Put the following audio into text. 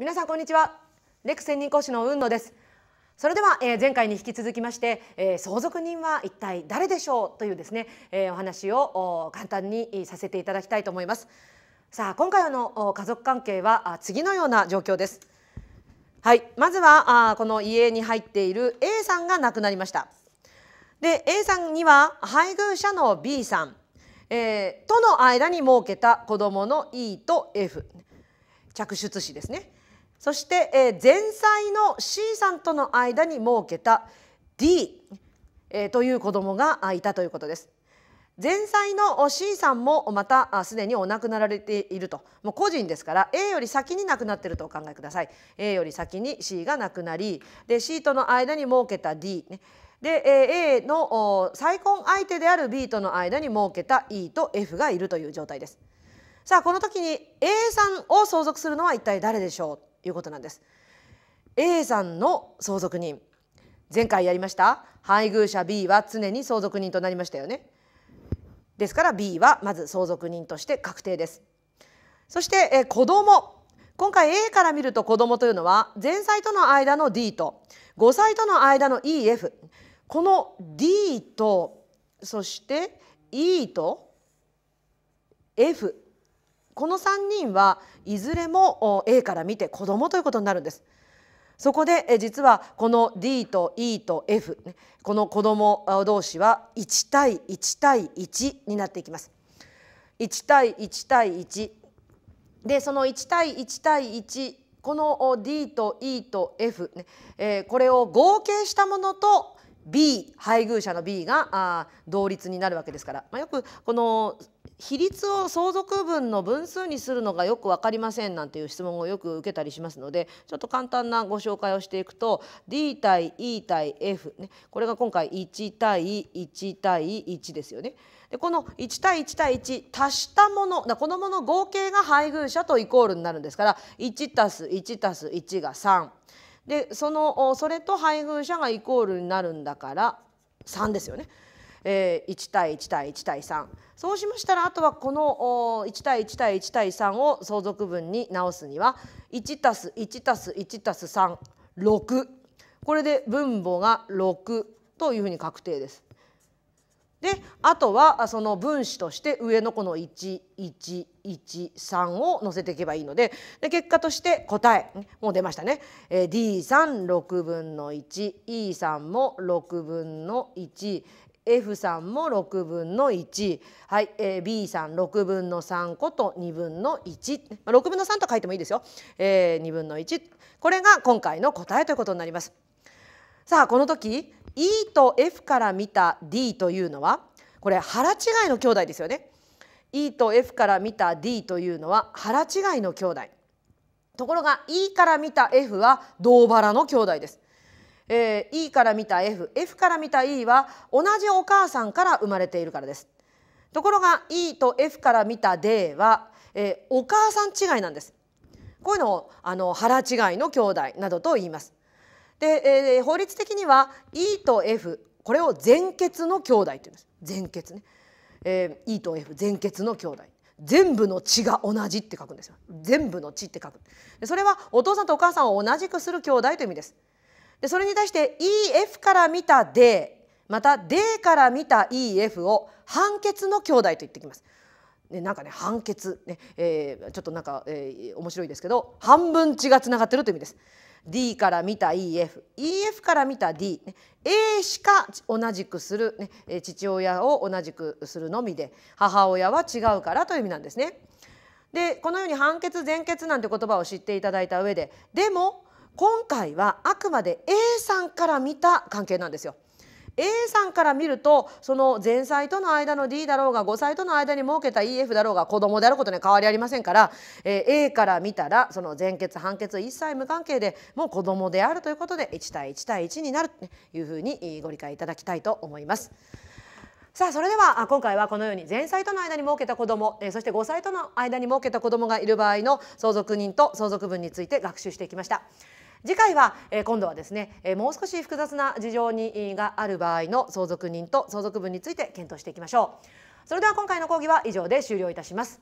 皆さんこんにちはレク専任講師の雲野ですそれでは、えー、前回に引き続きまして、えー、相続人は一体誰でしょうというですね、えー、お話を簡単にさせていただきたいと思いますさあ今回の家族関係は次のような状況ですはいまずはあこの家に入っている A さんが亡くなりましたで A さんには配偶者の B さん、えー、との間に設けた子供の E と F 着出子ですねそして、えー、前妻の C さんとの間に設けた D、えー、という子供がいたということです。前妻の C さんもまたすでにお亡くなられているともう個人ですから A より先に亡くなっているとお考えください A より先に C が亡くなりで C との間に設けた D ね、で A の再婚相手である B との間に設けた E と F がいるという状態ですさあこの時に A さんを相続するのは一体誰でしょういうことなんです A さんの相続人前回やりました配偶者 B は常に相続人となりましたよねですから B はまず相続人として確定ですそしてえ子供今回 A から見ると子供というのは前妻との間の D と5歳との間の EF この D とそして E と F この3人はいずれも A から見て子供ということになるんです。そこで実はこの D と E と F この子供同士は1対1対1になっていきます。1対1対1でその1対1対1この D と E と F、ねえこれを合計したものと B 配偶者の B が同率になるわけですから、まあ、よくこの比率を相続分の分数にするのがよく分かりませんなんていう質問をよく受けたりしますのでちょっと簡単なご紹介をしていくと D 対 E 対 F、ね、これが今回1対1対1ですよね。でこの1対1対1足したものだこのもの合計が配偶者とイコールになるんですから1たす1たす1が3。でそのそれと配偶者がイコールになるんだから3ですよね。えー、1対1対1対3そうしましたらあとはこの1対1対1対3を相続分に直すには1たす1たす1たす36これで分母が6というふうに確定です。であとはその分子として上のこの1113を載せていけばいいのでで結果として答えもう出ましたね、えー、D36 分の 1E3 も6分の1 F さんも6分の1、はい、えー、B さん6分の3個と2分の1、まあ、6分の3と書いてもいいですよ、えー、2分の1これが今回の答えということになります。さあこの時 E と F から見た D というのはこれ腹違いの兄弟ですよね。E と F から見た D というのは腹違いの兄弟ところが E から見た F は同腹の兄弟ですえー、E から見た FF から見た E は同じお母さんから生まれているからですところが E と F から見た D は、えー、お母さん違いなんですこういうのをあの腹違いの兄弟などと言いますで、えー、法律的には E と F これを全血の兄弟と言います全血ね、えー、E と F 全血の兄弟全部の血が同じって書くんですよ全部の血って書くそれはお父さんとお母さんを同じくする兄弟という意味ですでそれに対して EF から見た D また D から見た EF を判決の兄弟と言ってきます。ね、なんかね判決ね、えー、ちょっとなんか、えー、面白いですけど半分血がつながってるという意味です。D から見た EF、EF から見た D、ね、A しか同じくする、ね、父親を同じくするのみで母親は違うからという意味なんですね。でこのように判決前決なんて言葉を知っていただいた上ででも今回はあくまで A さんから見た関係なんですよ。A さんから見るとその前妻との間の D だろうが5歳との間に設けた EF だろうが子供であることに変わりありませんから、えー、A から見たらその前決判決一切無関係でもう子供であるということで1対1対1になるというふうにご理解いただきたいと思います。さあそれでは今回はこのように前妻との間に設けた子どもそして5歳との間に設けた子どもがいる場合の相続人と相続分について学習していきました。次回は、えー、今度はですね、えー、もう少し複雑な事情にがある場合の相続人と相続分について検討していきましょうそれでは今回の講義は以上で終了いたします